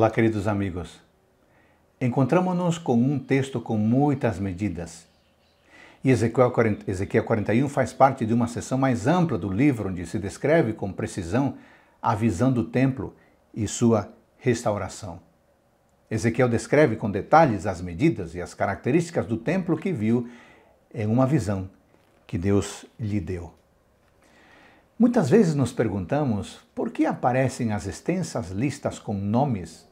Olá, queridos amigos. Encontramos-nos com um texto com muitas medidas. E Ezequiel 41 faz parte de uma seção mais ampla do livro, onde se descreve com precisão a visão do templo e sua restauração. Ezequiel descreve com detalhes as medidas e as características do templo que viu em uma visão que Deus lhe deu. Muitas vezes nos perguntamos por que aparecem as extensas listas com nomes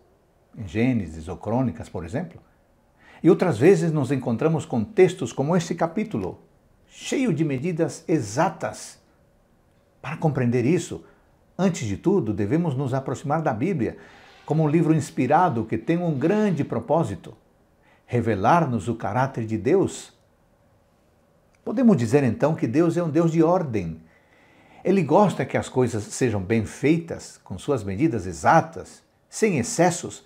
em Gênesis ou Crônicas, por exemplo. E outras vezes nos encontramos com textos como este capítulo, cheio de medidas exatas. Para compreender isso, antes de tudo, devemos nos aproximar da Bíblia como um livro inspirado que tem um grande propósito: revelar-nos o caráter de Deus. Podemos dizer então que Deus é um Deus de ordem. Ele gosta que as coisas sejam bem feitas, com suas medidas exatas, sem excessos,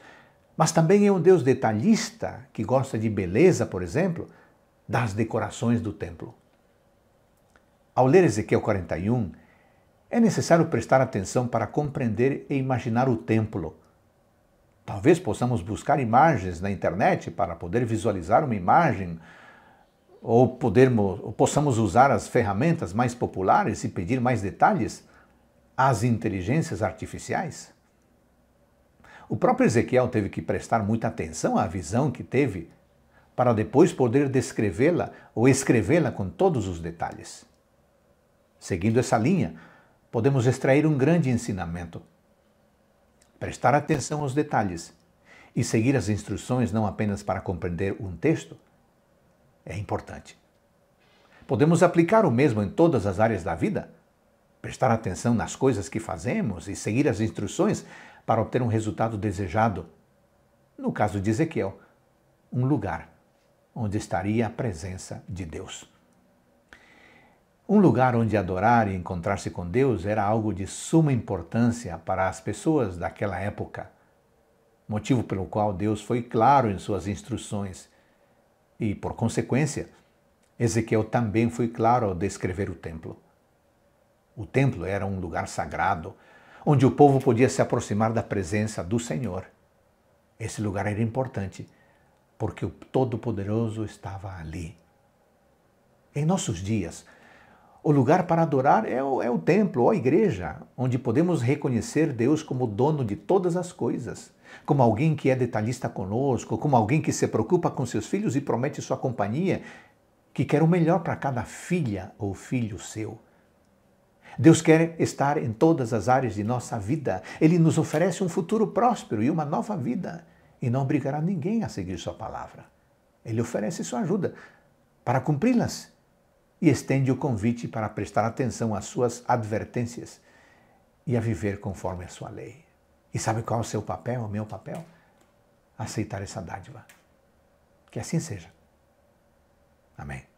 mas também é um Deus detalhista que gosta de beleza, por exemplo, das decorações do templo. Ao ler Ezequiel 41, é necessário prestar atenção para compreender e imaginar o templo. Talvez possamos buscar imagens na internet para poder visualizar uma imagem ou, podermos, ou possamos usar as ferramentas mais populares e pedir mais detalhes às inteligências artificiais. O próprio Ezequiel teve que prestar muita atenção à visão que teve para depois poder descrevê-la ou escrevê-la com todos os detalhes. Seguindo essa linha, podemos extrair um grande ensinamento. Prestar atenção aos detalhes e seguir as instruções não apenas para compreender um texto é importante. Podemos aplicar o mesmo em todas as áreas da vida. Prestar atenção nas coisas que fazemos e seguir as instruções para obter um resultado desejado. No caso de Ezequiel, um lugar onde estaria a presença de Deus. Um lugar onde adorar e encontrar-se com Deus era algo de suma importância para as pessoas daquela época, motivo pelo qual Deus foi claro em suas instruções e, por consequência, Ezequiel também foi claro ao descrever o templo. O templo era um lugar sagrado, onde o povo podia se aproximar da presença do Senhor. Esse lugar era importante, porque o Todo-Poderoso estava ali. Em nossos dias, o lugar para adorar é o, é o templo, a igreja, onde podemos reconhecer Deus como dono de todas as coisas, como alguém que é detalhista conosco, como alguém que se preocupa com seus filhos e promete sua companhia, que quer o melhor para cada filha ou filho seu. Deus quer estar em todas as áreas de nossa vida. Ele nos oferece um futuro próspero e uma nova vida. E não obrigará ninguém a seguir Sua palavra. Ele oferece sua ajuda para cumpri-las e estende o convite para prestar atenção às suas advertências e a viver conforme a sua lei. E sabe qual é o seu papel, o meu papel? Aceitar essa dádiva. Que assim seja. Amém.